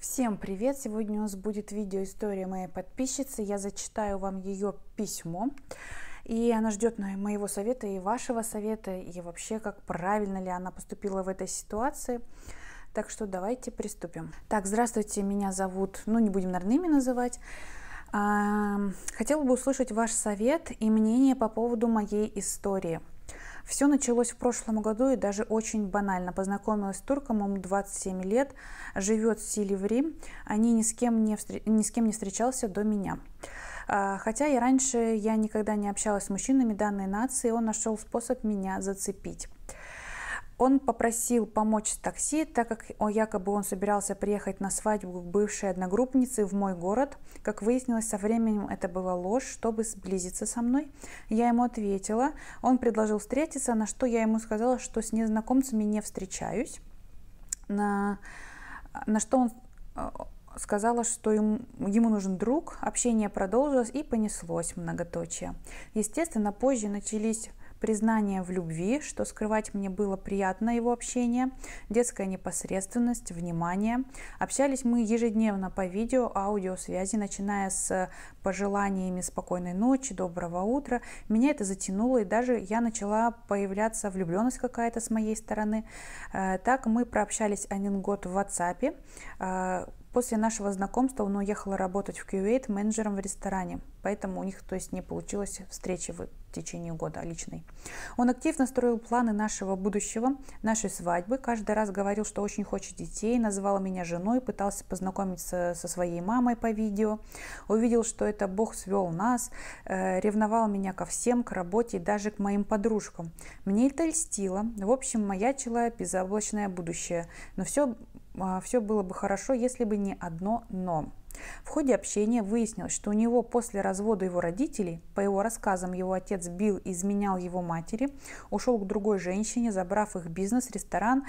Всем привет! Сегодня у нас будет видеоистория моей подписчицы. Я зачитаю вам ее письмо. И она ждет моего совета и вашего совета, и вообще, как правильно ли она поступила в этой ситуации. Так что давайте приступим. Так, здравствуйте, меня зовут, ну не будем, наверное, называть. Хотела бы услышать ваш совет и мнение по поводу моей истории. Все началось в прошлом году и даже очень банально. Познакомилась с турком, ему 27 лет, живет в Силиври. Они ни с кем не, встр... ни с кем не встречался до меня. А, хотя и раньше я никогда не общалась с мужчинами данной нации, он нашел способ меня зацепить. Он попросил помочь с такси, так как якобы он собирался приехать на свадьбу бывшей одногруппницы в мой город. Как выяснилось, со временем это была ложь, чтобы сблизиться со мной. Я ему ответила. Он предложил встретиться, на что я ему сказала, что с незнакомцами не встречаюсь. На, на что он э, сказала, что ему, ему нужен друг, общение продолжилось и понеслось многоточие. Естественно, позже начались признание в любви, что скрывать мне было приятно его общение, детская непосредственность, внимание. Общались мы ежедневно по видео, аудиосвязи, начиная с пожеланиями спокойной ночи, доброго утра. Меня это затянуло, и даже я начала появляться влюбленность какая-то с моей стороны. Э, так мы прообщались один год в WhatsApp. Э, после нашего знакомства он уехал работать в Кювейт менеджером в ресторане, поэтому у них то есть, не получилось встречи в течение года а личной. Он активно строил планы нашего будущего, нашей свадьбы, каждый раз говорил, что очень хочет детей, называл меня женой, пытался познакомиться со своей мамой по видео, увидел, что это Бог свел нас, э, ревновал меня ко всем, к работе и даже к моим подружкам. Мне это льстило, в общем, маячило безоблачное будущее, но все, а, все было бы хорошо, если бы не одно «но». В ходе общения выяснилось, что у него после развода его родителей, по его рассказам, его отец бил и изменял его матери, ушел к другой женщине, забрав их бизнес, ресторан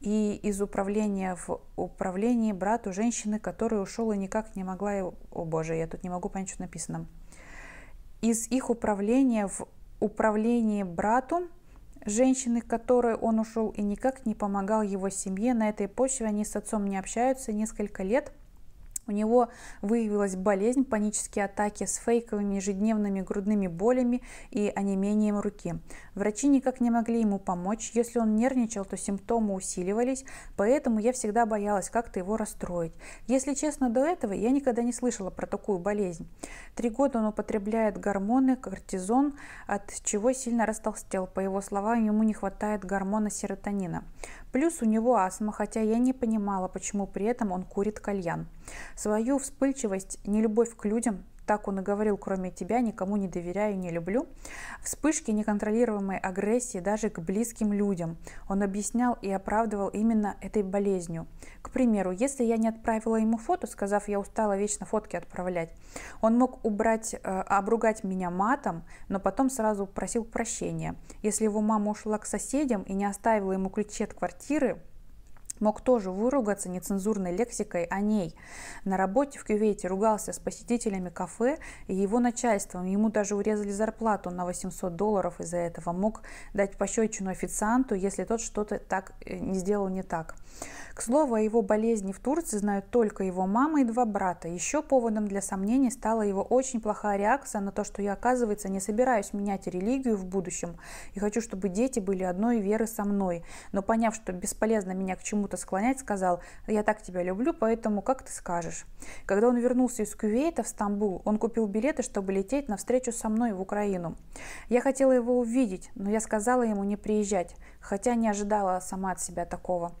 и из управления в управлении брату женщины, который ушел и никак не могла его... О боже, я тут не могу понять, что написано. Из их управления в управлении брату женщины, к которой он ушел и никак не помогал его семье. На этой почве они с отцом не общаются несколько лет. У него выявилась болезнь, панические атаки с фейковыми ежедневными грудными болями и онемением руки. Врачи никак не могли ему помочь. Если он нервничал, то симптомы усиливались, поэтому я всегда боялась как-то его расстроить. Если честно, до этого я никогда не слышала про такую болезнь. Три года он употребляет гормоны, кортизон, от чего сильно растолстел. По его словам, ему не хватает гормона серотонина. Плюс у него астма, хотя я не понимала, почему при этом он курит кальян. Свою вспыльчивость, нелюбовь к людям, так он и говорил, кроме тебя, никому не доверяю, не люблю. Вспышки неконтролируемой агрессии даже к близким людям. Он объяснял и оправдывал именно этой болезнью. К примеру, если я не отправила ему фото, сказав, я устала вечно фотки отправлять, он мог убрать, э, обругать меня матом, но потом сразу просил прощения. Если его мама ушла к соседям и не оставила ему ключи от квартиры, мог тоже выругаться нецензурной лексикой о ней. На работе в кювете, ругался с посетителями кафе и его начальством. Ему даже урезали зарплату на 800 долларов из-за этого. Мог дать пощечину официанту, если тот что-то так э, не сделал не так. К слову, о его болезни в Турции знают только его мама и два брата. Еще поводом для сомнений стала его очень плохая реакция на то, что я, оказывается, не собираюсь менять религию в будущем и хочу, чтобы дети были одной веры со мной. Но поняв, что бесполезно меня к чему-то чему-то склонять, сказал, я так тебя люблю, поэтому как ты скажешь. Когда он вернулся из Кувейта в Стамбул, он купил билеты, чтобы лететь на встречу со мной в Украину. Я хотела его увидеть, но я сказала ему не приезжать, хотя не ожидала сама от себя такого.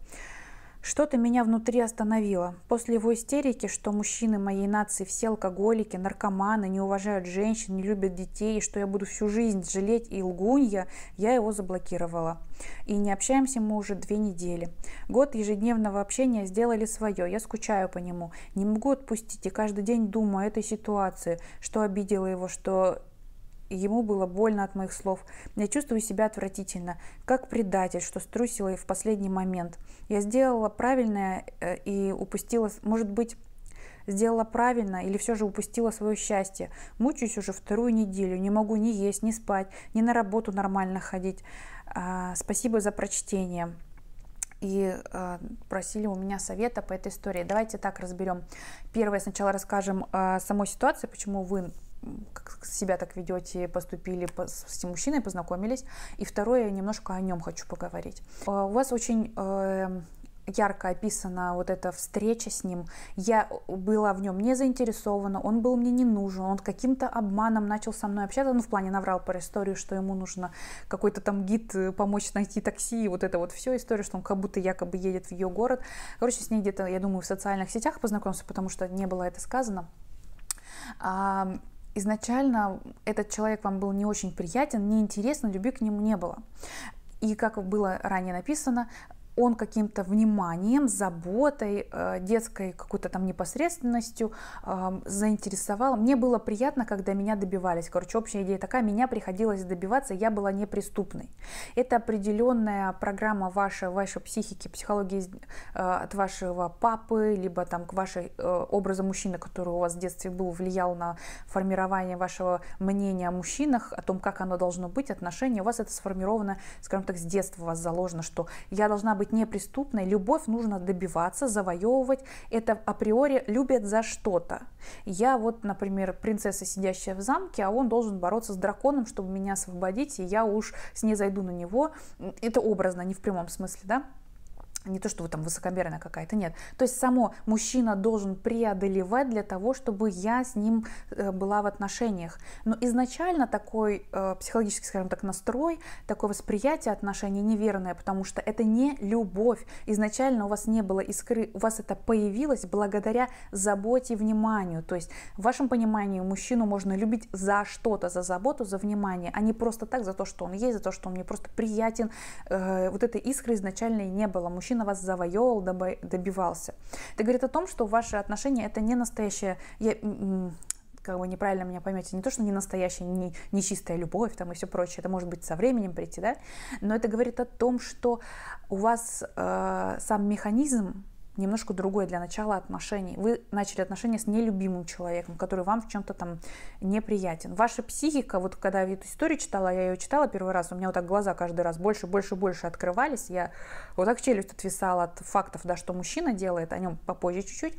Что-то меня внутри остановило. После его истерики, что мужчины моей нации все алкоголики, наркоманы, не уважают женщин, не любят детей, и что я буду всю жизнь жалеть и лгунья, я его заблокировала. И не общаемся мы уже две недели. Год ежедневного общения сделали свое, я скучаю по нему. Не могу отпустить и каждый день думаю о этой ситуации, что обидела его, что ему было больно от моих слов. Я чувствую себя отвратительно, как предатель, что струсила и в последний момент. Я сделала правильное э, и упустила, может быть, сделала правильно или все же упустила свое счастье. Мучаюсь уже вторую неделю, не могу ни есть, ни спать, ни на работу нормально ходить. А, спасибо за прочтение. И э, просили у меня совета по этой истории. Давайте так разберем. Первое, сначала расскажем о самой ситуации, почему вы себя так ведете, поступили с этим мужчиной, познакомились. И второе, я немножко о нем хочу поговорить. А, у вас очень эм, ярко описана вот эта встреча с ним. Я э, была в нем не заинтересована, он был мне не нужен, он каким-то обманом начал со мной общаться, ну, в плане наврал про историю, что ему нужно какой-то там гид э, помочь найти такси, и вот это вот все история, что он как будто якобы едет в ее город. Короче, с ней где-то, я думаю, в социальных сетях познакомился, потому что не было это сказано изначально этот человек вам был не очень приятен, неинтересно, любви к нему не было. И как было ранее написано, он каким-то вниманием, заботой, э, детской какой-то там непосредственностью эм, заинтересовал. Мне было приятно, когда меня добивались. Короче, общая идея такая, меня приходилось добиваться, я была неприступной. Это определенная программа вашей, вашей психики, психологии э, от вашего папы, либо там к вашей э, образа мужчины, который у вас в детстве был, влиял на формирование вашего мнения о мужчинах, о том, как оно должно быть, отношения. У вас это сформировано, скажем так, с детства у вас заложено, что я должна быть быть неприступной, любовь нужно добиваться, завоевывать. Это априори любят за что-то. Я вот, например, принцесса, сидящая в замке, а он должен бороться с драконом, чтобы меня освободить, и я уж с ней зайду на него. Это образно, не в прямом смысле, да? не то, что вы там высокомерная какая-то, нет. То есть само мужчина должен преодолевать для того, чтобы я с ним э, была в отношениях. Но изначально такой э, психологический, скажем так, настрой, такое восприятие отношений неверное, потому что это не любовь. Изначально у вас не было искры, у вас это появилось благодаря заботе и вниманию. То есть в вашем понимании мужчину можно любить за что-то, за заботу, за внимание, а не просто так, за то, что он есть, за то, что он мне просто приятен. Э, вот этой искры изначально не было. Мужчина мужчина вас завоевал, добивался. Это говорит о том, что ваши отношения это не настоящее, я, как бы неправильно меня поймете, не то, что не настоящая, не, не чистая любовь там и все прочее, это может быть со временем прийти, да, но это говорит о том, что у вас э, сам механизм немножко другое для начала отношений. Вы начали отношения с нелюбимым человеком, который вам в чем-то там неприятен. Ваша психика, вот когда я эту историю читала, я ее читала первый раз, у меня вот так глаза каждый раз больше, больше, больше открывались, я вот так челюсть отвисала от фактов, да, что мужчина делает, о нем попозже чуть-чуть.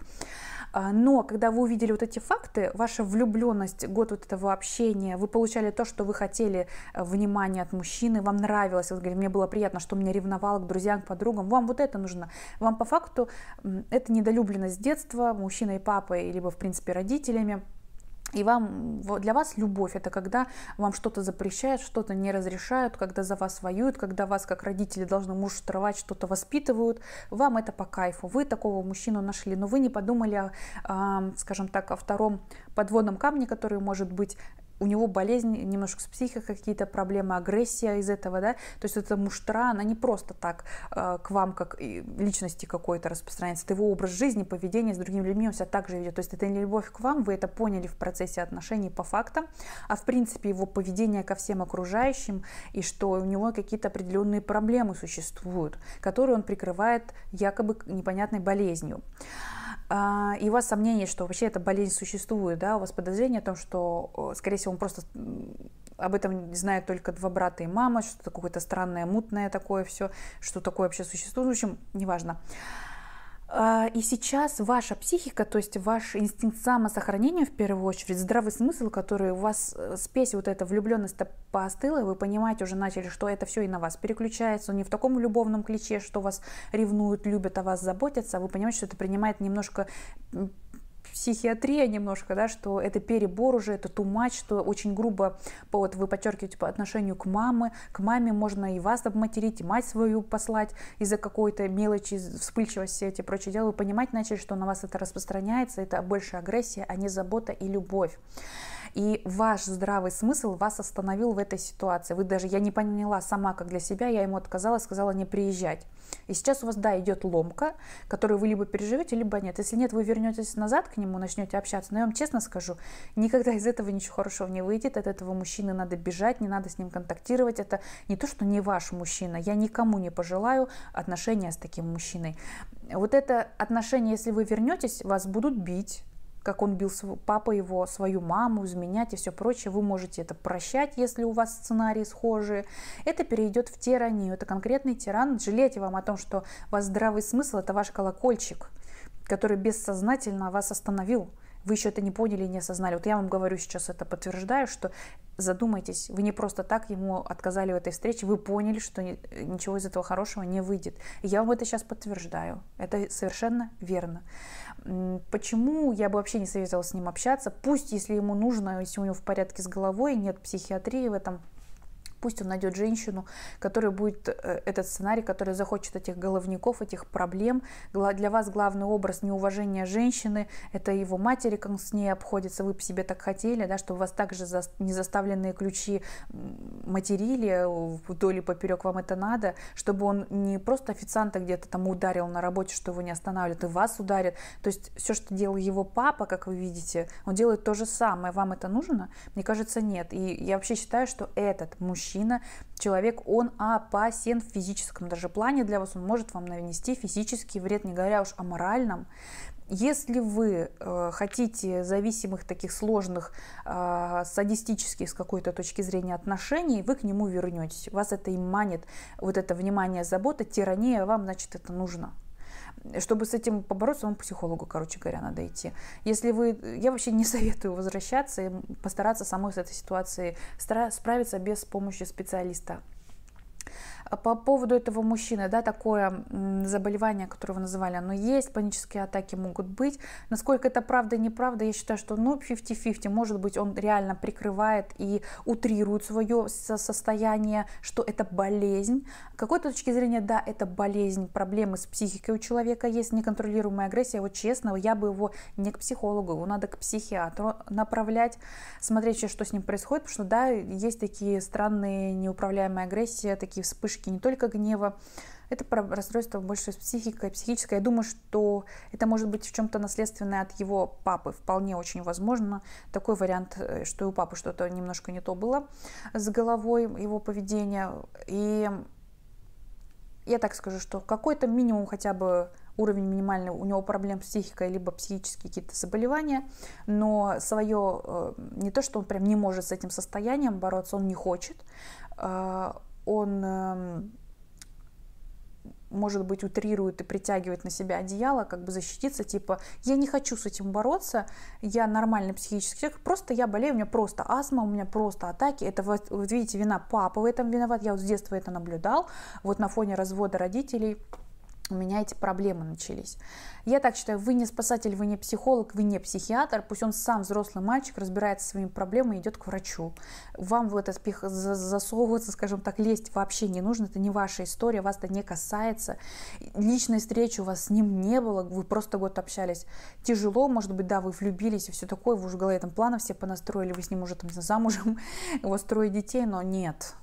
А, но когда вы увидели вот эти факты, ваша влюбленность, год вот этого общения, вы получали то, что вы хотели, э, внимание от мужчины, вам нравилось, вы говорили, мне было приятно, что меня ревновал к друзьям, к подругам, вам вот это нужно. Вам по факту это недолюбленность с детства, мужчиной, папой, либо, в принципе, родителями, и вам, для вас любовь – это когда вам что-то запрещают, что-то не разрешают, когда за вас воюют, когда вас, как родители, должны муж штрафовать, что-то воспитывают. Вам это по кайфу. Вы такого мужчину нашли, но вы не подумали, о, скажем так, о втором подводном камне, который может быть у него болезнь, немножко с психикой какие-то проблемы, агрессия из этого, да, то есть эта муштра, она не просто так э, к вам, как личности какой-то распространяется, это его образ жизни, поведение с другими людьми, он себя также ведет, то есть это не любовь к вам, вы это поняли в процессе отношений по фактам, а в принципе его поведение ко всем окружающим, и что у него какие-то определенные проблемы существуют, которые он прикрывает якобы непонятной болезнью. А, и у вас сомнение, что вообще эта болезнь существует, да, у вас подозрение о том, что, скорее всего, он просто об этом знает только два брата и мама, что-то какое-то странное, мутное такое все, что такое вообще существует, ну, в общем, неважно. важно а, и сейчас ваша психика, то есть ваш инстинкт самосохранения в первую очередь, здравый смысл, который у вас э, спесь вот эта влюбленность поостыла, вы понимаете уже начали, что это все и на вас переключается, не в таком любовном ключе, что вас ревнуют, любят, о вас заботятся, а вы понимаете, что это принимает немножко психиатрия немножко, да, что это перебор уже, это тумач, что очень грубо, вот вы подчеркиваете по отношению к маме, к маме можно и вас обматерить, и мать свою послать из-за какой-то мелочи, вспыльчивости, все эти прочие дела, вы понимать начали, что на вас это распространяется, это больше агрессия, а не забота и любовь и ваш здравый смысл вас остановил в этой ситуации. Вы даже, я не поняла сама, как для себя, я ему отказала, сказала не приезжать. И сейчас у вас, да, идет ломка, которую вы либо переживете, либо нет. Если нет, вы вернетесь назад к нему, начнете общаться. Но я вам честно скажу, никогда из этого ничего хорошего не выйдет. От этого мужчины надо бежать, не надо с ним контактировать. Это не то, что не ваш мужчина. Я никому не пожелаю отношения с таким мужчиной. Вот это отношение, если вы вернетесь, вас будут бить, как он бил папа его, свою маму, изменять и все прочее, вы можете это прощать, если у вас сценарии схожие. Это перейдет в тиранию. Это конкретный тиран. Жалейте вам о том, что ваш здравый смысл – это ваш колокольчик, который бессознательно вас остановил. Вы еще это не поняли и не осознали. Вот я вам говорю сейчас это, подтверждаю, что задумайтесь, вы не просто так ему отказали в этой встрече, вы поняли, что ничего из этого хорошего не выйдет. И я вам это сейчас подтверждаю. Это совершенно верно. Почему я бы вообще не советовала с ним общаться? Пусть, если ему нужно, если у него в порядке с головой, нет психиатрии в этом, Пусть он найдет женщину, которая будет э, этот сценарий, которая захочет этих головников, этих проблем. Для вас главный образ неуважения женщины, это его матери, как он с ней обходится, вы бы себе так хотели, да, чтобы у вас также за, не заставленные ключи материли э, вдоль и поперек вам это надо, чтобы он не просто официанта где-то там ударил на работе, что его не останавливает, и вас ударит. То есть все, что делал его папа, как вы видите, он делает то же самое. Вам это нужно? Мне кажется, нет. И я вообще считаю, что этот мужчина мужчина, человек, он опасен в физическом даже плане для вас, он может вам нанести физический вред, не говоря уж о моральном. Если вы э, хотите зависимых таких сложных, э, садистических с какой-то точки зрения отношений, вы к нему вернетесь. Вас это и манит, вот это внимание, забота, тирания, вам, значит, это нужно чтобы с этим побороться, вам к психологу, короче говоря, надо идти. Если вы, я вообще не советую возвращаться и постараться самой с этой ситуацией справиться без помощи специалиста. А по поводу этого мужчины, да, такое заболевание, которое вы называли, оно есть, панические атаки могут быть. Насколько это правда, неправда, я считаю, что ну 50-50, может быть, он реально прикрывает и утрирует свое состояние, что это болезнь. С какой-то точки зрения, да, это болезнь, проблемы с психикой у человека есть, неконтролируемая агрессия. Вот честно, я бы его не к психологу, его надо к психиатру направлять, смотреть, что с ним происходит, потому что, да, есть такие странные неуправляемые агрессии, такие вспышки вспышки не только гнева. Это про расстройство больше с психикой, психическое. Я думаю, что это может быть в чем-то наследственное от его папы. Вполне очень возможно. Такой вариант, э, что и у папы что-то немножко не то было с головой его поведения. И я так скажу, что какой-то минимум хотя бы уровень минимальный, у него проблем с психикой, либо психические какие-то заболевания, но свое, э, не то, что он прям не может с этим состоянием бороться, он не хочет, а, он эм, может быть, утрирует и притягивает на себя одеяло, как бы защититься, типа, я не хочу с этим бороться, я нормальный психический человек, просто я болею, у меня просто астма, у меня просто атаки, это, вот, видите, вина папы в этом виноват, я вот с детства это наблюдал, вот на фоне развода родителей, у меня эти проблемы начались. Я так считаю, вы не спасатель, вы не психолог, вы не психиатр, пусть он сам взрослый мальчик разбирается своими проблемами и идет к врачу. Вам в этот спих засовываться, скажем так, лезть вообще не нужно, это не ваша история, вас это не касается. Личной встречи у вас с ним не было, вы просто год общались. Тяжело, может быть, да, вы влюбились и все такое, вы уже в голове там планов все понастроили, вы с ним уже там замужем, у вас трое детей, но нет,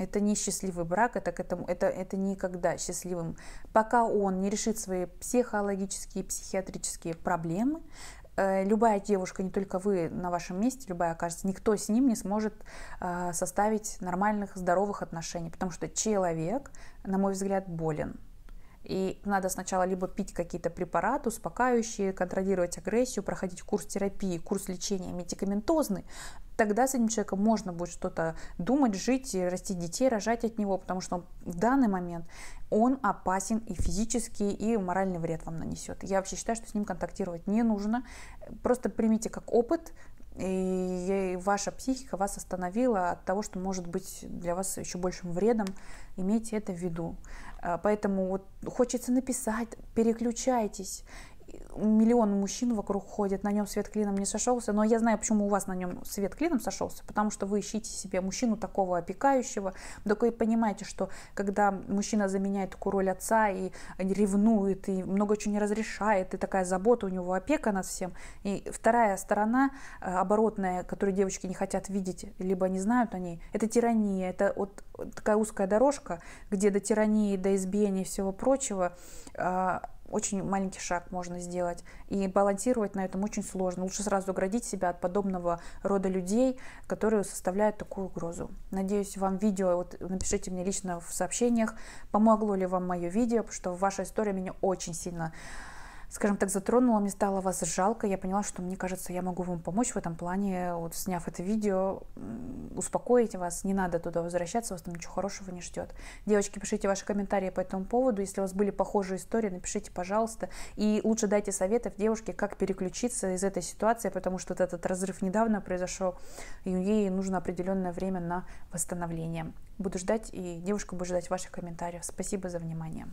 это не счастливый брак, это, к этому, это, это никогда счастливым. Пока он не решит свои психологические, психиатрические проблемы, э, любая девушка, не только вы на вашем месте, любая окажется, никто с ним не сможет э, составить нормальных, здоровых отношений, потому что человек, на мой взгляд, болен. И надо сначала либо пить какие-то препараты успокаивающие, контролировать агрессию, проходить курс терапии, курс лечения медикаментозный, тогда с этим человеком можно будет что-то думать, жить, э, расти детей, рожать от него, потому что он, в данный момент он опасен и физически, и моральный вред вам нанесет. Я вообще считаю, что с ним контактировать не нужно. Просто примите как опыт, и ваша психика вас остановила от того, что может быть для вас еще большим вредом. Имейте это в виду. А, поэтому вот хочется написать, переключайтесь миллион мужчин вокруг ходит, на нем свет клином не сошелся, но я знаю, почему у вас на нем свет клином сошелся, потому что вы ищите себе мужчину такого опекающего, только и понимаете, что когда мужчина заменяет такую роль отца и ревнует, и много чего не разрешает, и такая забота у него, опека над всем, и вторая сторона, э, оборотная, которую девочки не хотят видеть, либо не знают о ней, это тирания, это вот такая узкая дорожка, где до тирании, до избиения и всего прочего а, очень маленький шаг можно сделать. И балансировать на этом очень сложно. Лучше сразу оградить себя от подобного рода людей, которые составляют такую угрозу. Надеюсь, вам видео, вот напишите мне лично в сообщениях, помогло ли вам мое видео, потому что ваша история меня очень сильно скажем так, затронула, мне стало вас жалко, я поняла, что мне кажется, я могу вам помочь в этом плане, вот сняв это видео, успокоить вас, не надо туда возвращаться, вас там ничего хорошего не ждет. Девочки, пишите ваши комментарии по этому поводу, если у вас были похожие истории, напишите, пожалуйста, и лучше дайте советов девушке, как переключиться из этой ситуации, потому что вот этот разрыв недавно произошел, и ей нужно определенное время на восстановление. Буду ждать, и девушка будет ждать ваших комментариев. Спасибо за внимание.